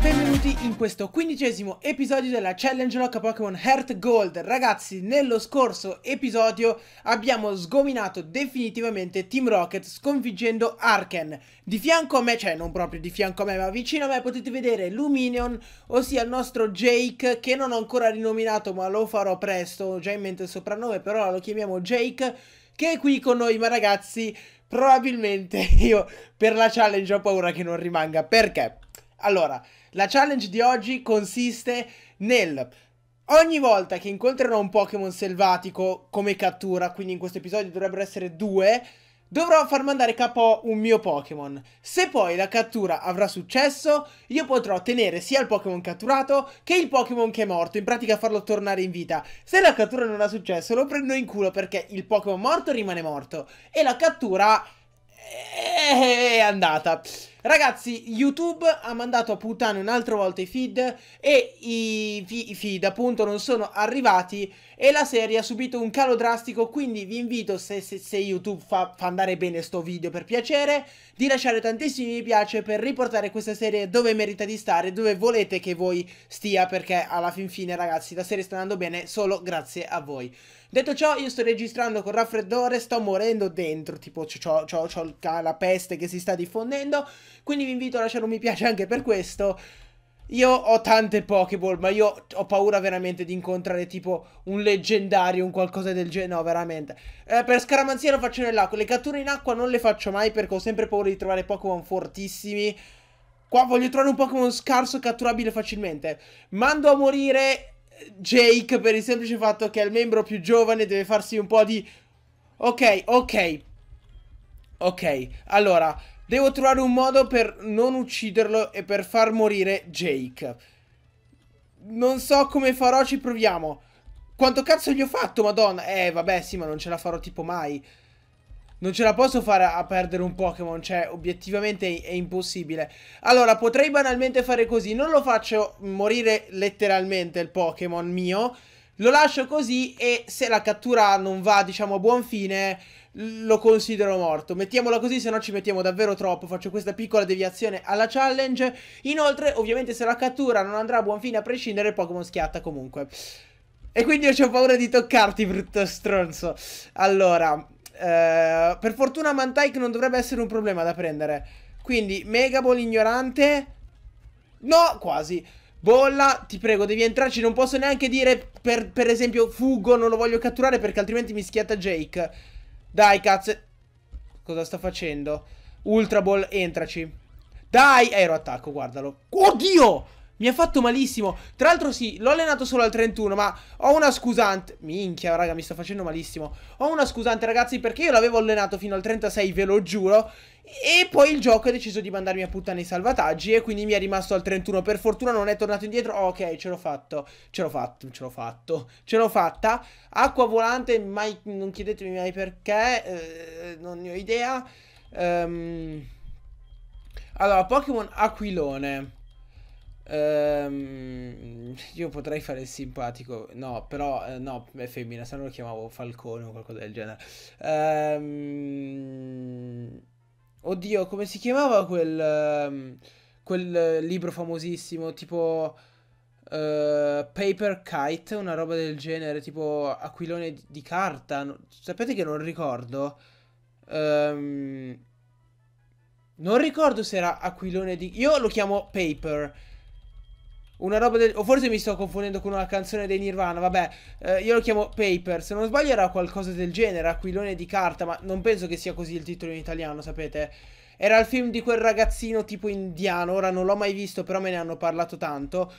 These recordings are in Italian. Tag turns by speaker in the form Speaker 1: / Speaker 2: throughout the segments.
Speaker 1: benvenuti in questo quindicesimo episodio della Challenge Lock Pokémon Heart Gold. Ragazzi, nello scorso episodio abbiamo sgominato definitivamente Team Rocket sconfiggendo Arken. Di fianco a me, cioè non proprio di fianco a me, ma vicino a me potete vedere Luminion, ossia il nostro Jake, che non ho ancora rinominato ma lo farò presto, ho già in mente il soprannome, però lo chiamiamo Jake, che è qui con noi, ma ragazzi... Probabilmente io per la challenge ho paura che non rimanga. Perché? Allora, la challenge di oggi consiste nel Ogni volta che incontrerò un Pokémon selvatico come cattura, quindi in questo episodio dovrebbero essere due, dovrò far mandare capo un mio Pokémon. Se poi la cattura avrà successo, io potrò tenere sia il Pokémon catturato che il Pokémon che è morto, in pratica farlo tornare in vita. Se la cattura non ha successo, lo prendo in culo perché il Pokémon morto rimane morto e la cattura è andata. Ragazzi, YouTube ha mandato a puttane un'altra volta i feed e i, i feed appunto non sono arrivati e la serie ha subito un calo drastico, quindi vi invito, se, se, se YouTube fa, fa, andare bene sto video per piacere, di lasciare tantissimi mi piace per riportare questa serie dove merita di stare, dove volete che voi stia, perché alla fin fine ragazzi la serie sta andando bene solo grazie a voi. Detto ciò, io sto registrando con raffreddore, sto morendo dentro, tipo c'ho la peste che si sta diffondendo, quindi vi invito a lasciare un mi piace anche per questo. Io ho tante Pokéball, ma io ho paura veramente di incontrare tipo un leggendario, un qualcosa del genere. No, veramente. Eh, per scaramanzia lo faccio nell'acqua. Le catture in acqua non le faccio mai perché ho sempre paura di trovare Pokémon fortissimi. Qua voglio trovare un Pokémon scarso e catturabile facilmente. Mando a morire eh, Jake per il semplice fatto che è il membro più giovane, deve farsi un po' di... Ok, ok. Ok, allora... Devo trovare un modo per non ucciderlo e per far morire Jake. Non so come farò, ci proviamo. Quanto cazzo gli ho fatto, madonna? Eh, vabbè, sì, ma non ce la farò tipo mai. Non ce la posso fare a perdere un Pokémon, cioè, obiettivamente è, è impossibile. Allora, potrei banalmente fare così. Non lo faccio morire letteralmente il Pokémon mio, lo lascio così e se la cattura non va, diciamo, a buon fine, lo considero morto. Mettiamola così, se no ci mettiamo davvero troppo. Faccio questa piccola deviazione alla challenge. Inoltre, ovviamente, se la cattura non andrà a buon fine, a prescindere, Pokémon schiatta comunque. E quindi io ho paura di toccarti, brutto stronzo. Allora, eh, per fortuna Mantike non dovrebbe essere un problema da prendere. Quindi, Megaball ignorante... No, quasi. Bolla, ti prego, devi entrarci. Non posso neanche dire, per, per esempio, fuggo, non lo voglio catturare perché altrimenti mi schiatta Jake. Dai, cazzo. Cosa sta facendo? Ultra Ball, entraci. Dai, aeroattacco, eh, guardalo. Oddio! Mi ha fatto malissimo. Tra l'altro sì, l'ho allenato solo al 31, ma ho una scusante. Minchia, raga, mi sto facendo malissimo. Ho una scusante, ragazzi, perché io l'avevo allenato fino al 36, ve lo giuro. E poi il gioco ha deciso di mandarmi a puttana i salvataggi e quindi mi è rimasto al 31. Per fortuna non è tornato indietro. ok, ce l'ho fatto. Ce l'ho fatto, ce l'ho fatto. Ce l'ho fatta. Acqua volante, mai... non chiedetemi mai perché. Eh, non ne ho idea. Um... Allora, Pokémon Aquilone. Um, io potrei fare il simpatico, no, però eh, no, è femmina, se no lo chiamavo Falcone o qualcosa del genere. Um, oddio, come si chiamava quel, um, quel libro famosissimo, tipo uh, Paper Kite, una roba del genere, tipo Aquilone di carta. Sapete che non ricordo. non ricordo se era Aquilone di... Io lo chiamo Paper. Una roba del... O forse mi sto confondendo con una canzone dei Nirvana, vabbè. Eh, io lo chiamo Paper, se non sbaglio era qualcosa del genere, aquilone di carta, ma non penso che sia così il titolo in italiano, sapete? Era il film di quel ragazzino tipo indiano, ora non l'ho mai visto, però me ne hanno parlato tanto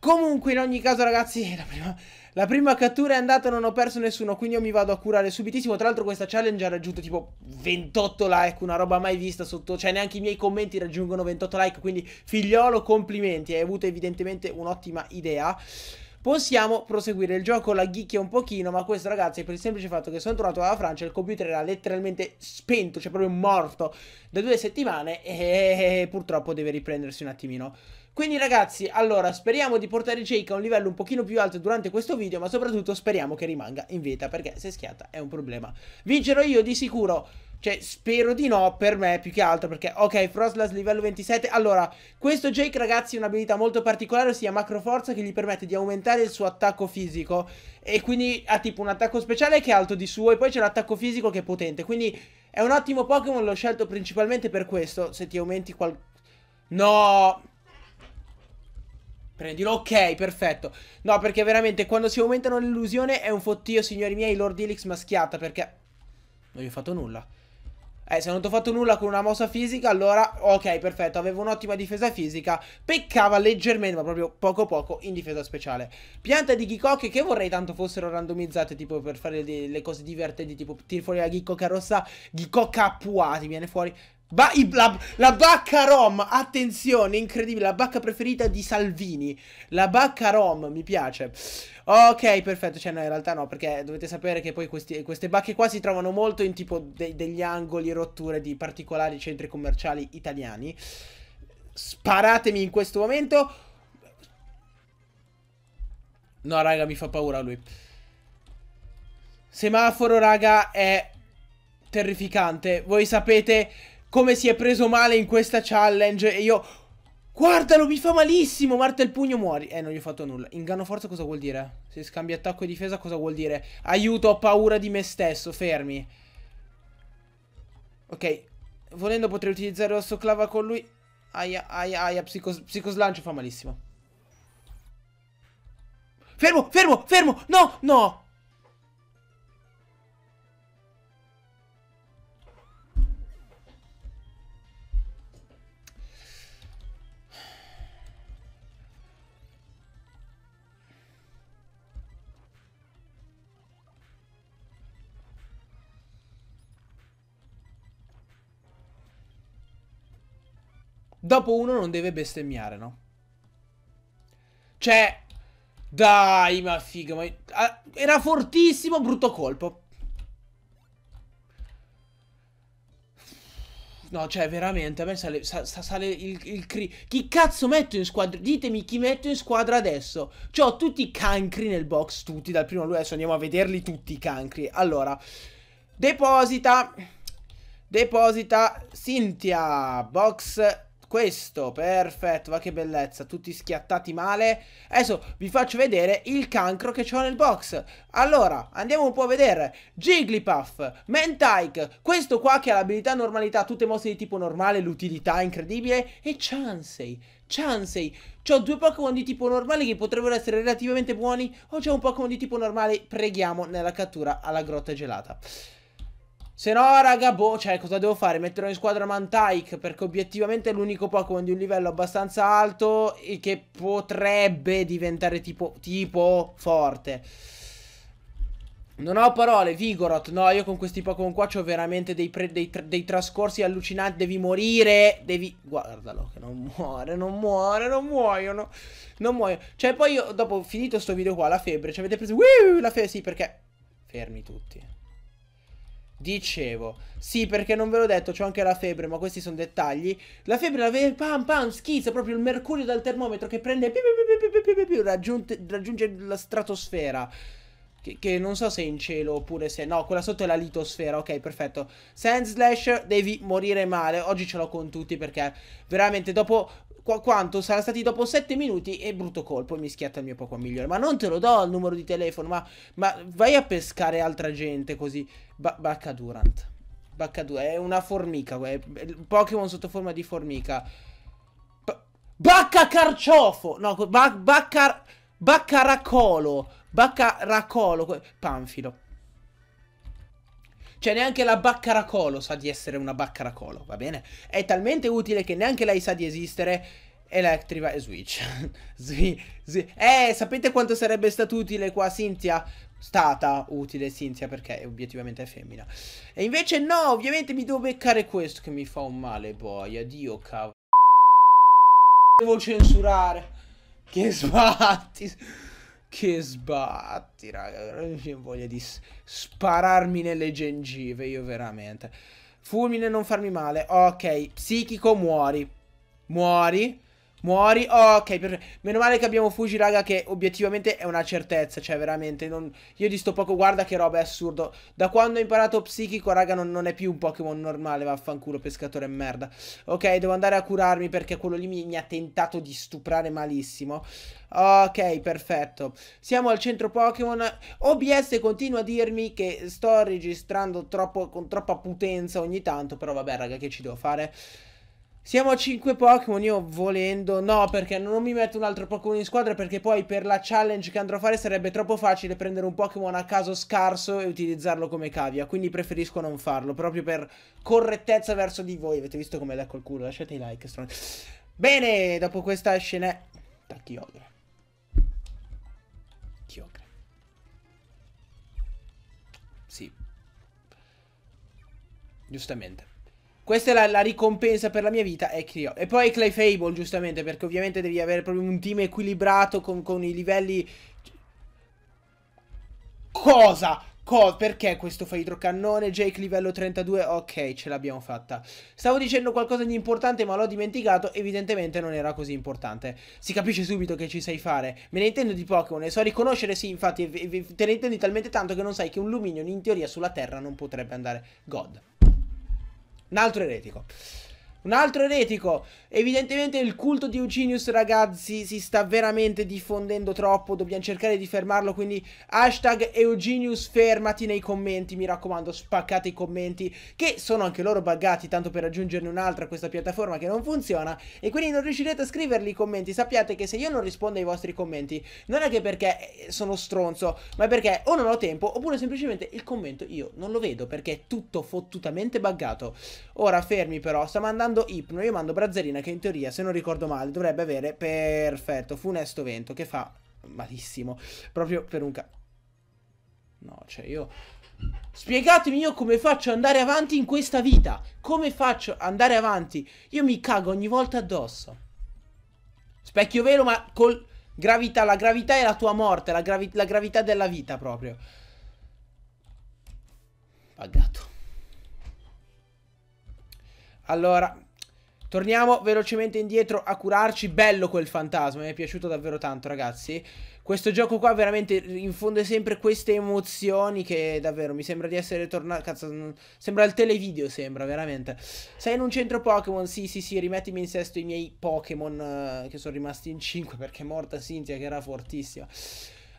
Speaker 1: Comunque in ogni caso ragazzi la prima, la prima, cattura è andata non ho perso nessuno quindi io mi vado a curare subitissimo Tra l'altro questa challenge ha raggiunto tipo 28 like una roba mai vista sotto Cioè neanche i miei commenti raggiungono 28 like quindi figliolo complimenti Hai avuto evidentemente un'ottima idea Possiamo proseguire il gioco, la ghicchia un pochino, ma questo ragazzi è per il semplice fatto che sono tornato dalla Francia il computer era letteralmente spento, cioè proprio morto da due settimane e purtroppo deve riprendersi un attimino. Quindi ragazzi, allora, speriamo di portare Jake a un livello un pochino più alto durante questo video, ma soprattutto speriamo che rimanga in vita, perché se schiatta è un problema. Vincerò io di sicuro, cioè spero di no per me più che altro, perché ok, Frostlass livello 27. Allora, questo Jake ragazzi ha un'abilità molto particolare, ossia macroforza, che gli permette di aumentare il suo attacco fisico. E quindi ha tipo un attacco speciale che è alto di suo, e poi c'è l'attacco fisico che è potente. Quindi è un ottimo Pokémon, l'ho scelto principalmente per questo, se ti aumenti qual... No... Prendilo, ok, perfetto. No, perché veramente quando si aumentano l'illusione è un fottio, signori miei, Lord Elix maschiata, perché... Non gli ho fatto nulla. Eh, se non ti ho fatto nulla con una mossa fisica, allora... Ok, perfetto, avevo un'ottima difesa fisica. Peccava leggermente, ma proprio poco poco, in difesa speciale. Pianta di Ghicocche che vorrei tanto fossero randomizzate, tipo per fare le, cose divertenti, tipo tiri fuori la Ghicocca rossa, Ghicocca appua, ti viene fuori... Ba la, la, bacca rom, attenzione, incredibile, la bacca preferita di Salvini. La bacca rom, mi piace. Ok, perfetto, cioè no, in realtà no, perché dovete sapere che poi questi, queste bacche qua si trovano molto in tipo de degli angoli rotture di particolari centri commerciali italiani. Sparatemi in questo momento. No, raga, mi fa paura lui. Semaforo, raga, è terrificante. Voi sapete come si è preso male in questa challenge e io... Guardalo, mi fa malissimo, Marta il pugno muori. Eh, non gli ho fatto nulla. Inganno forza cosa vuol dire? Se scambia attacco e difesa cosa vuol dire? Aiuto, ho paura di me stesso, fermi. Ok, volendo potrei utilizzare la soclava con lui. Aia, aia, aia, psicos psicoslancio fa malissimo. Fermo, fermo, fermo, no, no. dopo uno non deve bestemmiare, no? Cioè, dai, ma figa, ma... Ah, era fortissimo, brutto colpo. No, cioè, veramente, a me sale, sa, sale il, il cri... Chi cazzo metto in squadra? Ditemi chi metto in squadra adesso. Cioè, ho tutti i cancri nel box, tutti, dal primo lui adesso andiamo a vederli tutti i cancri. Allora, deposita... Deposita Cynthia, box questo, perfetto, ma che bellezza, tutti schiattati male. Adesso vi faccio vedere il cancro che ho nel box. Allora, andiamo un po' a vedere. Jigglypuff, Mentike, questo qua che ha l'abilità normalità, tutte mosse di tipo normale, l'utilità incredibile, e Chansey. Chansey, C'ho due Pokémon di tipo normale che potrebbero essere relativamente buoni, O c'è un Pokémon di tipo normale, preghiamo nella cattura alla grotta gelata. Se no, raga, boh, cioè, cosa devo fare? Metterò in squadra Mantike, perché obiettivamente è l'unico Pokémon di un livello abbastanza alto e che potrebbe diventare tipo, tipo forte. Non ho parole, Vigorot, no, io con questi Pokémon qua ho veramente dei, pre, dei, dei, trascorsi allucinanti, devi morire, devi... Guardalo, che non muore, non muore, non muoiono, non muoiono. Cioè, poi io, dopo finito sto video qua, la febbre, ci avete preso... Woo, la febbre, sì, perché... Fermi tutti. Dicevo, sì perché non ve l'ho detto, c'ho anche la febbre, ma questi sono dettagli. La febbre, la febbre, pam pam, schizza proprio il mercurio dal termometro che prende, pi, pi, pi, raggiunge, raggiunge la stratosfera. Che, che, non so se è in cielo oppure se... No, quella sotto è la litosfera, ok, perfetto. Sand Slash, devi morire male. Oggi ce l'ho con tutti perché veramente dopo Qu quanto sarà stati dopo 7 minuti e brutto colpo mi schiatta il mio poco migliore. Ma non te lo do il numero di telefono, ma, ma vai a pescare altra gente così. Ba Bacca Durant. Bacca Durant è una formica, è Pokémon sotto forma di formica. Ba Bacca Carciofo! No, ba Bacca... Baccaracolo. Baccaracolo. Panfilo. Cioè neanche la baccaracolo sa di essere una baccaracolo, va bene? È talmente utile che neanche lei sa di esistere Electriva e Switch. sì, sì. Eh, sapete quanto sarebbe stato utile qua Cynthia? Stata utile Cynthia perché obiettivamente è femmina. E invece no, ovviamente mi devo beccare questo che mi fa un male, boia. Dio cavolo. Devo censurare. Che sbatti. Che sbatti, raga. C'è voglia di spararmi nelle gengive, io veramente. Fulmine non farmi male. Ok, psichico muori. Muori. Muori. Oh, ok, per... meno male che abbiamo Fuji, raga, che obiettivamente è una certezza. Cioè, veramente, non... io di sto poco guarda che roba, è assurdo. Da quando ho imparato psichico, raga, non, non è più un Pokémon normale, vaffanculo, pescatore e merda. Ok, devo andare a curarmi perché quello lì mi, mi ha tentato di stuprare malissimo. Ok, perfetto. Siamo al centro Pokémon. OBS continua a dirmi che sto registrando troppo, con troppa potenza ogni tanto, però vabbè, raga, che ci devo fare? Siamo a 5 Pokémon, io volendo... No, perché non mi metto un altro Pokémon in squadra perché poi per la challenge che andrò a fare sarebbe troppo facile prendere un Pokémon a caso scarso e utilizzarlo come cavia. Quindi preferisco non farlo, proprio per correttezza verso di voi. Avete visto come lecco il culo? Lasciate i like, strano. Bene, dopo questa scena... Tacchiogre. Chiogre. Sì. Giustamente. Questa è la, la, ricompensa per la mia vita, è Cryo. E poi Clay Fable, giustamente, perché ovviamente devi avere proprio un team equilibrato con, con i livelli... Cosa? Co perché questo fa idrocannone? Jake livello 32, ok, ce l'abbiamo fatta. Stavo dicendo qualcosa di importante ma l'ho dimenticato, evidentemente non era così importante. Si capisce subito che ci sai fare. Me ne intendo di Pokémon e so riconoscere, sì, infatti, te ne intendi talmente tanto che non sai che un Luminion, in teoria sulla Terra non potrebbe andare. God. Un altro eretico. Un altro eretico. Evidentemente il culto di Eugenius, ragazzi, si sta veramente diffondendo troppo. Dobbiamo cercare di fermarlo. Quindi hashtag Eugenius fermati nei commenti. Mi raccomando, spaccate i commenti. Che sono anche loro buggati. Tanto per aggiungerne un'altra a questa piattaforma che non funziona. E quindi non riuscirete a scriverli i commenti. Sappiate che se io non rispondo ai vostri commenti, non è che perché eh, sono stronzo, ma perché o non ho tempo, oppure semplicemente il commento io non lo vedo. Perché è tutto fottutamente buggato. Ora fermi però, sta mandando mando Ipno, io mando Brazzarina che in teoria, se non ricordo male, dovrebbe avere perfetto Funesto Vento che fa malissimo. Proprio per un ca... No, cioè io... Spiegatemi io come faccio ad andare avanti in questa vita. Come faccio ad andare avanti? Io mi cago ogni volta addosso. Specchio velo ma col... Gravità, la gravità è la tua morte, la, gravi la gravità della vita proprio. Pagato. Allora, Torniamo velocemente indietro a curarci. Bello quel fantasma, mi è piaciuto davvero tanto, ragazzi. Questo gioco qua veramente infonde sempre queste emozioni che davvero mi sembra di essere tornato... Cazzo, sembra il televideo, sembra, veramente. Sei in un centro Pokémon? Sì, sì, sì, rimettimi in sesto i miei Pokémon uh, che sono rimasti in 5 perché è morta Cynthia che era fortissima.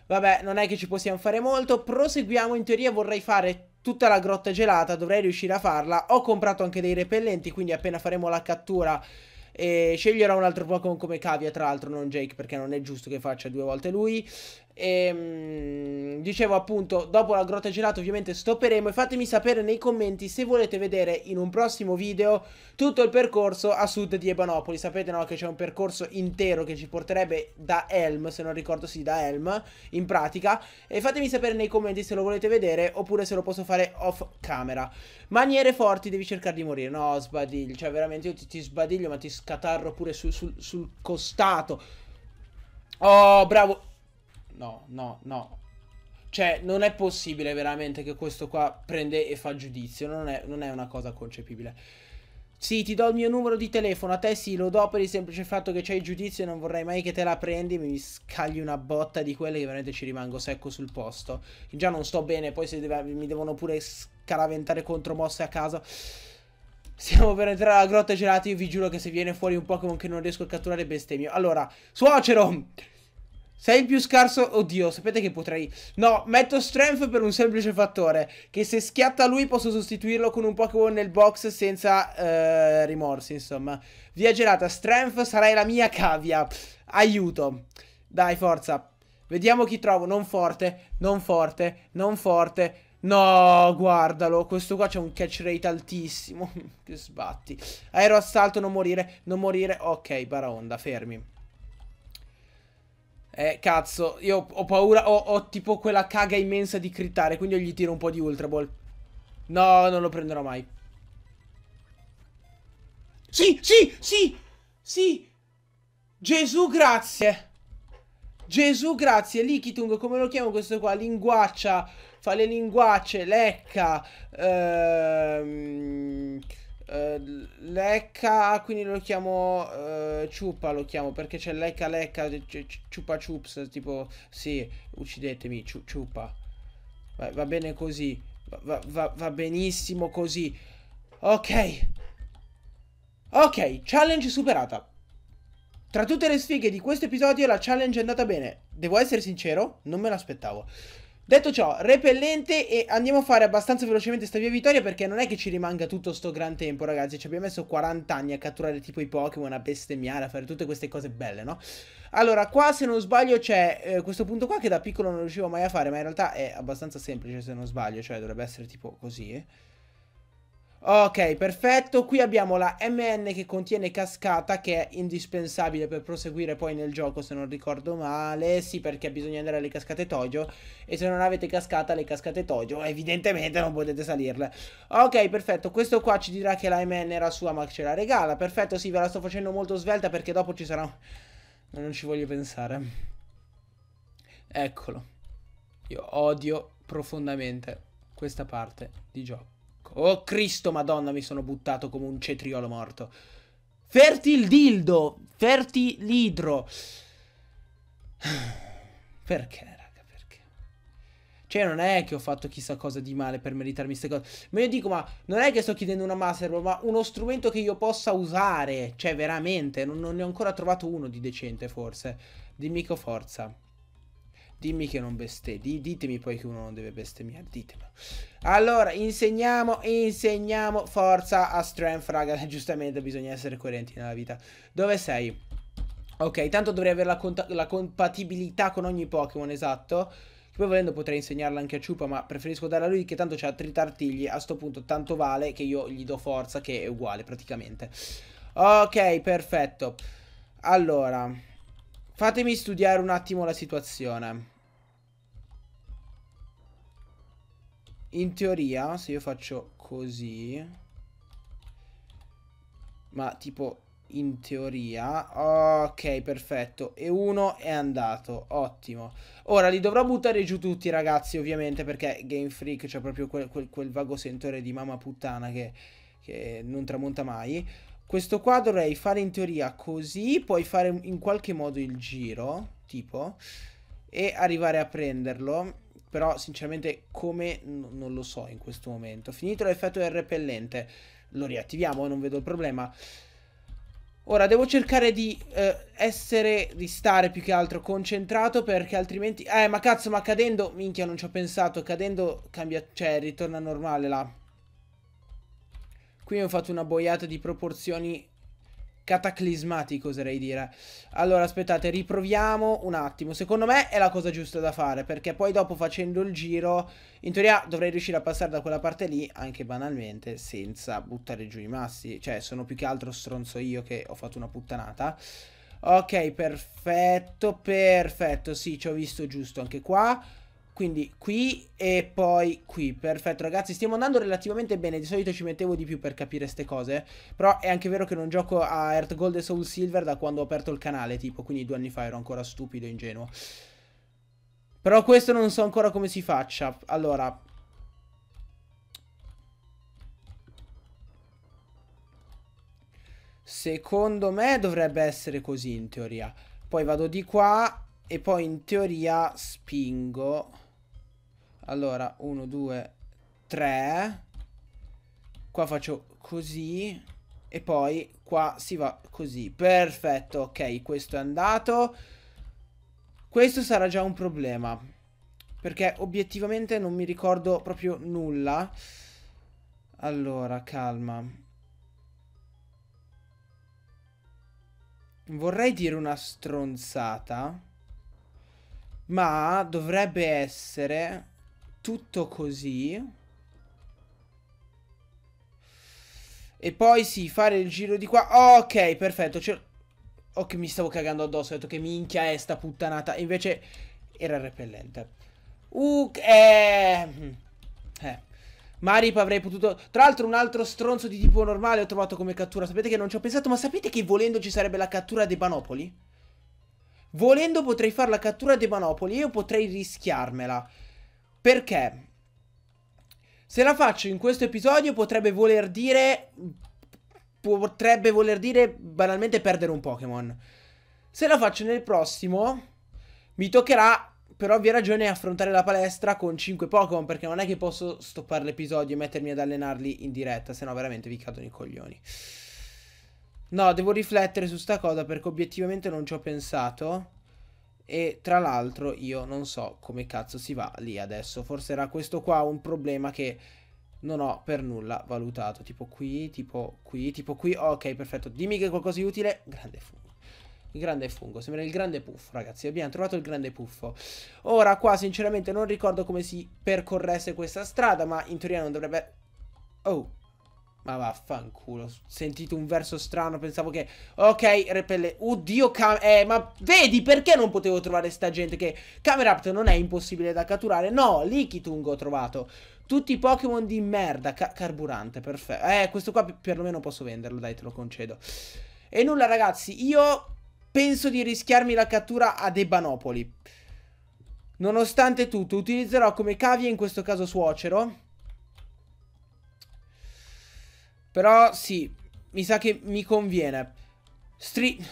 Speaker 1: Vabbè, non è che ci possiamo fare molto. Proseguiamo, in teoria vorrei fare tutta la grotta gelata, dovrei riuscire a farla. Ho comprato anche dei repellenti, quindi appena faremo la cattura... E eh, sceglierò un altro Pokémon come cavia, tra l'altro non Jake, perché non è giusto che faccia due volte lui. E, ehm, dicevo appunto, dopo la grotta gelata ovviamente stopperemo e fatemi sapere nei commenti se volete vedere in un prossimo video tutto il percorso a sud di Ebanopoli. Sapete no che c'è un percorso intero che ci porterebbe da Helm, se non ricordo sì, da Helm in pratica. E fatemi sapere nei commenti se lo volete vedere oppure se lo posso fare off camera. Maniere forti, devi cercare di morire. No, sbadiglio, cioè veramente io ti, ti sbadiglio ma ti scatarro pure su, sul, sul costato. Oh, bravo, no, no, no. Cioè, non è possibile veramente che questo qua prende e fa giudizio. Non è, non è una cosa concepibile. Sì, ti do il mio numero di telefono. A te sì, lo do per il semplice fatto che c'hai giudizio e non vorrei mai che te la prendi. Mi scagli una botta di quelle che veramente ci rimango secco sul posto. Già non sto bene, poi se deve, mi devono pure scaraventare contro mosse a caso. Stiamo per entrare alla grotta gelata. Io vi giuro che se viene fuori un Pokémon che non riesco a catturare bestemmio. Allora, suocero! Sei il più scarso? Oddio, sapete che potrei... No, metto strength per un semplice fattore. Che se schiatta lui posso sostituirlo con un Pokémon nel box senza eh, rimorsi, insomma. Via gelata, strength sarai la mia cavia. Aiuto. Dai, forza. Vediamo chi trovo. Non forte, non forte, non forte. No, guardalo. Questo qua c'è un catch rate altissimo. che sbatti. Aero assalto, non morire, non morire. Ok, Baraonda, fermi. Eh, cazzo, io ho paura, ho, ho tipo quella caga immensa di crittare, quindi io gli tiro un po' di Ultra Ball. No, non lo prenderò mai. Sì, sì, sì, sì. Gesù, grazie. Gesù, grazie. Likitung, come lo chiamo questo qua? Linguaccia, fa le linguacce, lecca. Ehm... Uh, lecca, quindi lo chiamo uh, eh, Ciupa, lo chiamo perché c'è Lecca Lecca, Ciupa Ciups, tipo sì, uccidetemi, ciu Ciupa. Va, va, bene così, va, va, va, benissimo così. Ok. Ok, challenge superata. Tra tutte le sfighe di questo episodio la challenge è andata bene. Devo essere sincero, non me l'aspettavo. Detto ciò, repellente e andiamo a fare abbastanza velocemente sta via vittoria perché non è che ci rimanga tutto sto gran tempo, ragazzi. Ci abbiamo messo 40 anni a catturare tipo i Pokémon, a bestemmiare, a fare tutte queste cose belle, no? Allora, qua se non sbaglio c'è eh, questo punto qua che da piccolo non riuscivo mai a fare, ma in realtà è abbastanza semplice se non sbaglio, cioè dovrebbe essere tipo così, eh. Ok, perfetto. Qui abbiamo la MN che contiene cascata che è indispensabile per proseguire poi nel gioco se non ricordo male. Sì, perché bisogna andare alle cascate Tojo e se non avete cascata alle cascate Tojo evidentemente non potete salirle. Ok, perfetto. Questo qua ci dirà che la MN era sua ma ce la regala. Perfetto, sì, ve la sto facendo molto svelta perché dopo ci sarà... non ci voglio pensare. Eccolo. Io odio profondamente questa parte di gioco. Ecco. Oh Cristo, madonna, mi sono buttato come un cetriolo morto. Fertil dildo, fertil idro. Perché, raga, perché? Cioè, non è che ho fatto chissà cosa di male per meritarmi queste cose. Ma io dico, ma non è che sto chiedendo una master, ma uno strumento che io possa usare. Cioè, veramente, non, non ne ho ancora trovato uno di decente, forse. Dimmi che forza. Dimmi che non bestemmi. Ditemi poi che uno non deve bestemmiare. Ditemelo. Allora, insegniamo, insegniamo forza a strength, raga. Giustamente bisogna essere coerenti nella vita. Dove sei? Ok, tanto dovrei avere la, la compatibilità con ogni Pokémon, esatto. Poi volendo potrei insegnarla anche a Ciupa, ma preferisco darla a lui che tanto c'ha tre tartigli. A sto punto tanto vale che io gli do forza, che è uguale praticamente. Ok, perfetto. Allora... Fatemi studiare un attimo la situazione. In teoria, se io faccio così... Ma tipo, in teoria... Ok, perfetto. E uno è andato. Ottimo. Ora, li dovrò buttare giù tutti, ragazzi, ovviamente, perché Game Freak c'è proprio quel, quel, quel, vago sentore di mamma puttana che, che non tramonta mai. Questo qua dovrei fare in teoria così, poi fare in qualche modo il giro, tipo, e arrivare a prenderlo. Però sinceramente come non lo so in questo momento. Finito l'effetto del repellente, lo riattiviamo, non vedo il problema. Ora devo cercare di eh, essere, di stare più che altro concentrato perché altrimenti... Eh ma cazzo ma cadendo, minchia non ci ho pensato, cadendo cambia, cioè ritorna normale là. Qui mi ho fatto una boiata di proporzioni cataclismatiche, oserei dire. Allora, aspettate, riproviamo un attimo. Secondo me è la cosa giusta da fare, perché poi dopo facendo il giro, in teoria dovrei riuscire a passare da quella parte lì, anche banalmente, senza buttare giù i massi. Cioè, sono più che altro stronzo io che ho fatto una puttanata. Ok, perfetto, perfetto, sì, ci ho visto giusto anche qua. Quindi qui e poi qui, perfetto ragazzi, stiamo andando relativamente bene, di solito ci mettevo di più per capire queste cose, però è anche vero che non gioco a Earth Gold e Soul Silver da quando ho aperto il canale, tipo, quindi due anni fa ero ancora stupido e ingenuo. Però questo non so ancora come si faccia, allora... Secondo me dovrebbe essere così in teoria. Poi vado di qua e poi in teoria spingo... Allora, 1, 2, 3. Qua faccio così. E poi qua si va così. Perfetto, ok, questo è andato. Questo sarà già un problema. Perché obiettivamente non mi ricordo proprio nulla. Allora, calma. Vorrei dire una stronzata. Ma dovrebbe essere tutto così. E poi sì, fare il giro di qua. Oh, ok, perfetto. Cer cioè, oh, mi stavo cagando addosso. Ho detto che minchia è sta puttanata. Invece era il repellente. Uh, eh... eh. Marip avrei potuto... Tra l'altro un altro stronzo di tipo normale ho trovato come cattura. Sapete che non ci ho pensato, ma sapete che volendo ci sarebbe la cattura dei Banopoli? Volendo potrei fare la cattura dei Banopoli e io potrei rischiarmela. Perché? Se la faccio in questo episodio potrebbe voler dire... Potrebbe voler dire banalmente perdere un Pokémon. Se la faccio nel prossimo, mi toccherà per ovvia ragione affrontare la palestra con 5 Pokémon, perché non è che posso stoppare l'episodio e mettermi ad allenarli in diretta, se no veramente vi cadono i coglioni. No, devo riflettere su sta cosa perché obiettivamente non ci ho pensato. E tra l'altro io non so come cazzo si va lì adesso. Forse era questo qua un problema che non ho per nulla valutato. Tipo qui, tipo qui, tipo qui. Ok, perfetto. Dimmi che è qualcosa di utile. Grande fungo. Il grande fungo, sembra il grande puffo, ragazzi. Abbiamo trovato il grande puffo. Ora qua sinceramente non ricordo come si percorresse questa strada, ma in teoria non dovrebbe... Oh, ma vaffanculo. Sentito un verso strano. Pensavo che. Ok, repelle. Oddio, cam... Eh, ma vedi perché non potevo trovare sta gente? Che Camerapt non è impossibile da catturare. No, Likitung ho trovato. Tutti i Pokémon di merda. Ca carburante, perfetto. Eh, questo qua perlomeno posso venderlo. Dai, te lo concedo. E nulla, ragazzi. Io penso di rischiarmi la cattura a Debanopoli. Nonostante tutto, utilizzerò come cavia in questo caso suocero. Però sì, mi sa che mi conviene. Stri...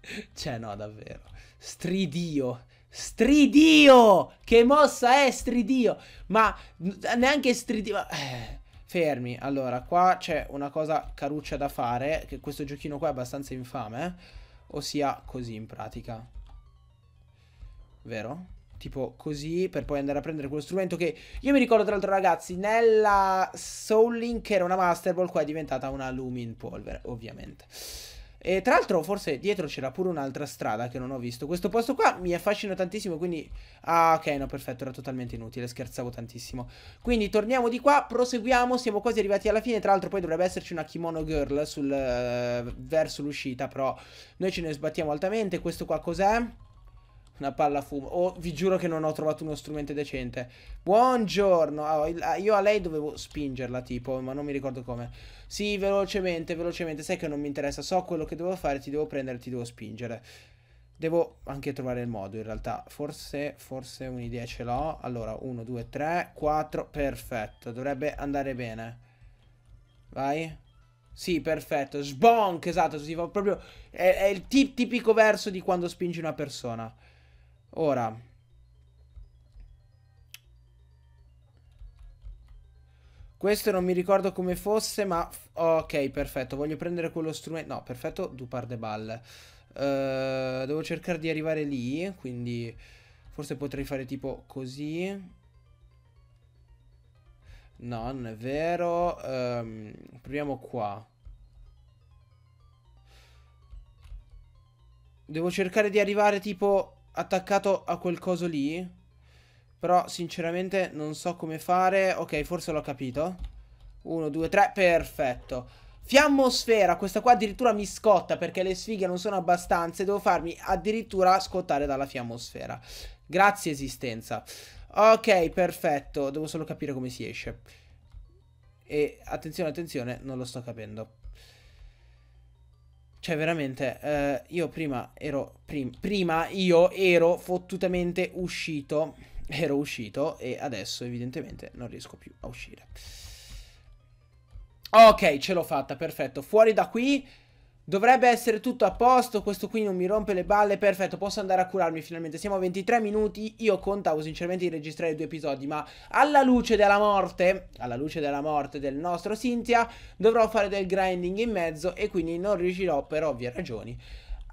Speaker 1: cioè no, davvero. Stridio. Stridio! Che mossa è Stridio? Ma neanche Stridio... Eh, fermi, allora, qua c'è una cosa caruccia da fare, che questo giochino qua è abbastanza infame, eh? ossia così in pratica. Vero? tipo così, per poi andare a prendere quello strumento che io mi ricordo tra l'altro ragazzi, nella Soul Link che era una Master Ball, qua è diventata una Lumin Polvere, ovviamente. E tra l'altro forse dietro c'era pure un'altra strada che non ho visto. Questo posto qua mi affascina tantissimo, quindi... Ah, ok, no, perfetto, era totalmente inutile, scherzavo tantissimo. Quindi torniamo di qua, proseguiamo, siamo quasi arrivati alla fine. Tra l'altro poi dovrebbe esserci una kimono girl sul, uh, verso l'uscita, però noi ce ne sbattiamo altamente. Questo qua cos'è? Una palla fumo. Oh, vi giuro che non ho trovato uno strumento decente. Buongiorno. Oh, io a lei dovevo spingerla, tipo, ma non mi ricordo come. Sì, velocemente, velocemente. Sai che non mi interessa. So quello che devo fare, ti devo prendere, ti devo spingere. Devo anche trovare il modo, in realtà. Forse, forse un'idea ce l'ho. Allora, 1, 2, 3, 4. Perfetto. Dovrebbe andare bene. Vai. Sì, perfetto. Sbonk, esatto, si fa proprio... È, è il tipico verso di quando spingi una persona. Ora, questo non mi ricordo come fosse, ma... Ok, perfetto, voglio prendere quello strumento... No, perfetto, Dupar de Ball. Uh, eh, devo cercare di arrivare lì, quindi... Forse potrei fare tipo così... No, non è vero. Um, proviamo qua. Devo cercare di arrivare tipo attaccato a quel coso lì. Però sinceramente non so come fare. Ok, forse l'ho capito. Uno, due, tre, perfetto. Fiammosfera, questa qua addirittura mi scotta perché le sfighe non sono abbastanza devo farmi addirittura scottare dalla fiammosfera. Grazie esistenza. Ok, perfetto, devo solo capire come si esce. E attenzione, attenzione, non lo sto capendo. Cioè, veramente, eh, io prima ero. Prim prima io ero fottutamente uscito. Ero uscito e adesso, evidentemente, non riesco più a uscire. Ok, ce l'ho fatta, perfetto. Fuori da qui. Dovrebbe essere tutto a posto, questo qui non mi rompe le balle, perfetto, posso andare a curarmi finalmente. Siamo a 23 minuti, io contavo sinceramente di registrare due episodi, ma alla luce della morte, alla luce della morte del nostro Cynthia, dovrò fare del grinding in mezzo e quindi non riuscirò per ovvie ragioni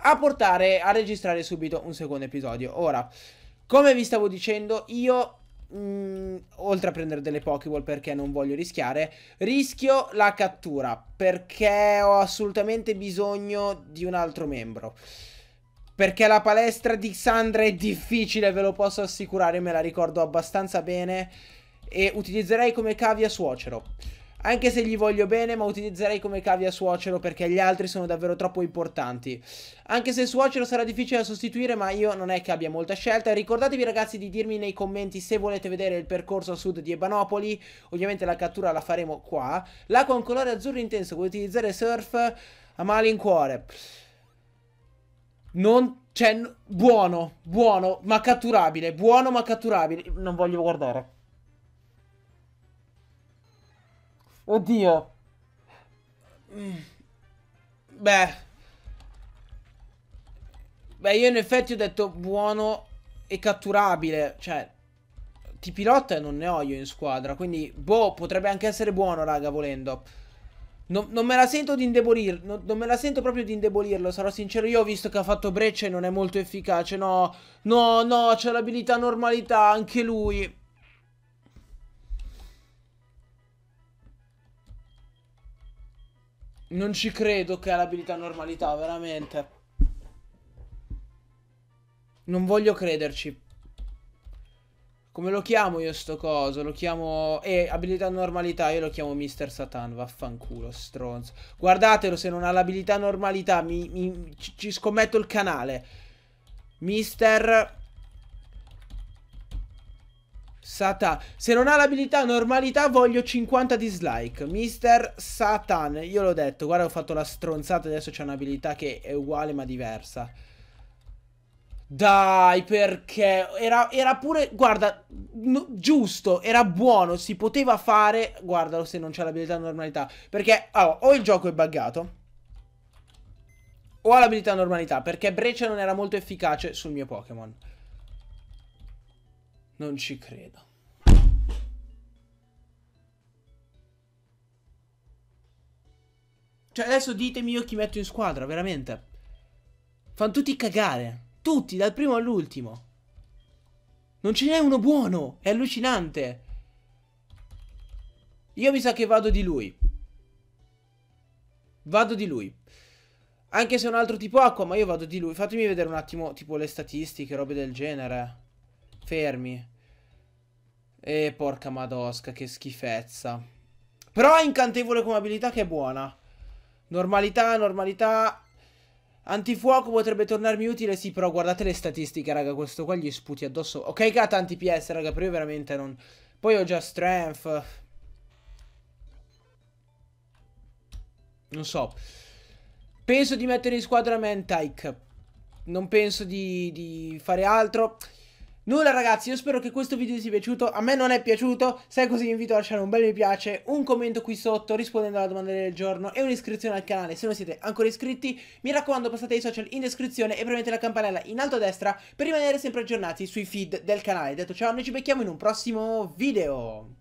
Speaker 1: a portare a registrare subito un secondo episodio. Ora, come vi stavo dicendo, io mh, mm, oltre a prendere delle Pokéball perché non voglio rischiare, rischio la cattura perché ho assolutamente bisogno di un altro membro. Perché la palestra di Xandra è difficile, ve lo posso assicurare, me la ricordo abbastanza bene e utilizzerei come cavia suocero. Anche se gli voglio bene, ma utilizzerei come cavia suocero perché gli altri sono davvero troppo importanti. Anche se suocero sarà difficile da sostituire, ma io non è che abbia molta scelta. Ricordatevi ragazzi di dirmi nei commenti se volete vedere il percorso a sud di Ebanopoli. Ovviamente la cattura la faremo qua. L'acqua è un colore azzurro intenso, vuoi utilizzare surf a malincuore. Non... Cioè, buono, buono, ma catturabile, buono ma catturabile. Non voglio guardare. Oddio. Mm. Beh. Beh, io in effetti ho detto buono e catturabile. Cioè, ti pilota non ne ho io in squadra. Quindi, boh, potrebbe anche essere buono, raga, volendo. Non, non me la sento di indebolirlo. Non, non, me la sento proprio di indebolirlo. Sarò sincero, io ho visto che ha fatto breccia e non è molto efficace. No, no, no, c'è l'abilità normalità, anche lui. Non ci credo che ha l'abilità normalità, veramente. Non voglio crederci. Come lo chiamo io sto coso? Lo chiamo... Eh, abilità normalità, io lo chiamo Mister Satan, vaffanculo, stronzo. Guardatelo, se non ha l'abilità normalità, mi, mi, ci, ci scommetto il canale. Mister... Satan. Se non ha l'abilità normalità voglio 50 dislike. Mister Satan. Io l'ho detto. Guarda ho fatto la stronzata. Adesso c'è un'abilità che è uguale ma diversa. Dai, perché? Era, era pure... Guarda, no, giusto, era buono, si poteva fare... Guardalo se non c'è l'abilità normalità. Perché oh, o il gioco è buggato, o ha l'abilità normalità, perché Breccia non era molto efficace sul mio Pokémon. Non ci credo. Cioè, adesso ditemi io chi metto in squadra, veramente. Fanno tutti cagare. Tutti, dal primo all'ultimo. Non ce n'è uno buono. È allucinante. Io mi sa che vado di lui. Vado di lui. Anche se è un altro tipo acqua, ma io vado di lui. Fatemi vedere un attimo, tipo, le statistiche, robe del genere. Fermi. E porca madosca, che schifezza. Però è incantevole come abilità che è buona. Normalità, normalità. Antifuoco potrebbe tornarmi utile, sì, però guardate le statistiche, raga, questo qua gli sputi addosso. Ok, che ha tanti PS, raga, però io veramente non... Poi ho già strength. Non so. Penso di mettere in squadra Mentike. Non penso di, di fare altro. Nulla ragazzi, io spero che questo video vi sia piaciuto, a me non è piaciuto, se è così vi invito a lasciare un bel mi piace, un commento qui sotto rispondendo alla domanda del giorno e un'iscrizione al canale se non siete ancora iscritti. Mi raccomando passate ai social in descrizione e premete la campanella in alto a destra per rimanere sempre aggiornati sui feed del canale. Detto ciao, noi ci becchiamo in un prossimo video!